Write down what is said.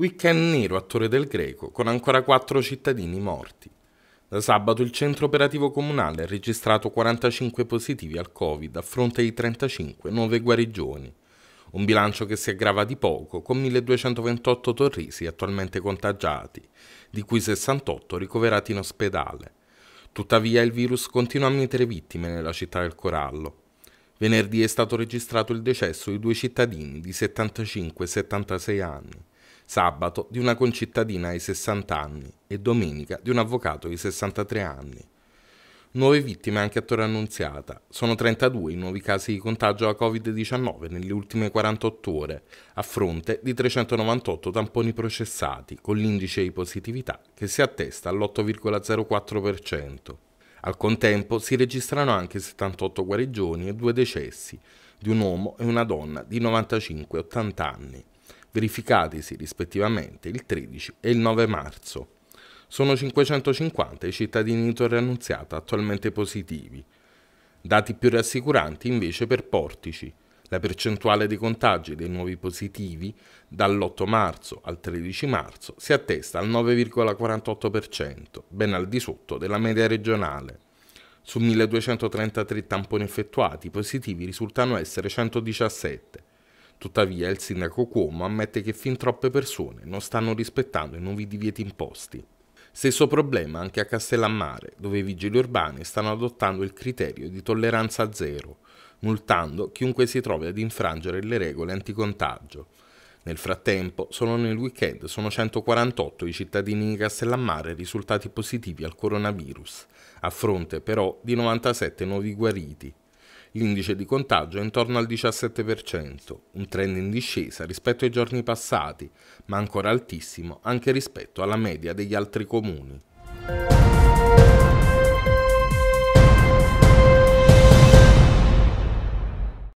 Weekend nero a Torre del Greco, con ancora quattro cittadini morti. Da sabato il centro operativo comunale ha registrato 45 positivi al Covid a fronte di 35 nuove guarigioni. Un bilancio che si aggrava di poco, con 1228 torrisi attualmente contagiati, di cui 68 ricoverati in ospedale. Tuttavia il virus continua a mettere vittime nella città del Corallo. Venerdì è stato registrato il decesso di due cittadini di 75 76 anni sabato di una concittadina ai 60 anni e domenica di un avvocato di 63 anni. Nuove vittime anche a Torre Annunziata. Sono 32 i nuovi casi di contagio a Covid-19 nelle ultime 48 ore, a fronte di 398 tamponi processati, con l'indice di positività che si attesta all'8,04%. Al contempo si registrano anche 78 guarigioni e due decessi di un uomo e una donna di 95-80 anni verificatisi rispettivamente il 13 e il 9 marzo. Sono 550 i cittadini di Torre Annunziata attualmente positivi. Dati più rassicuranti invece per Portici. La percentuale dei contagi dei nuovi positivi dall'8 marzo al 13 marzo si attesta al 9,48%, ben al di sotto della media regionale. Su 1233 tamponi effettuati, i positivi risultano essere 117, Tuttavia il sindaco Cuomo ammette che fin troppe persone non stanno rispettando i nuovi divieti imposti. Stesso problema anche a Castellammare, dove i vigili urbani stanno adottando il criterio di tolleranza zero, multando chiunque si trovi ad infrangere le regole anticontagio. Nel frattempo, solo nel weekend sono 148 i cittadini di Castellammare risultati positivi al coronavirus, a fronte però di 97 nuovi guariti, L'indice di contagio è intorno al 17%, un trend in discesa rispetto ai giorni passati, ma ancora altissimo anche rispetto alla media degli altri comuni.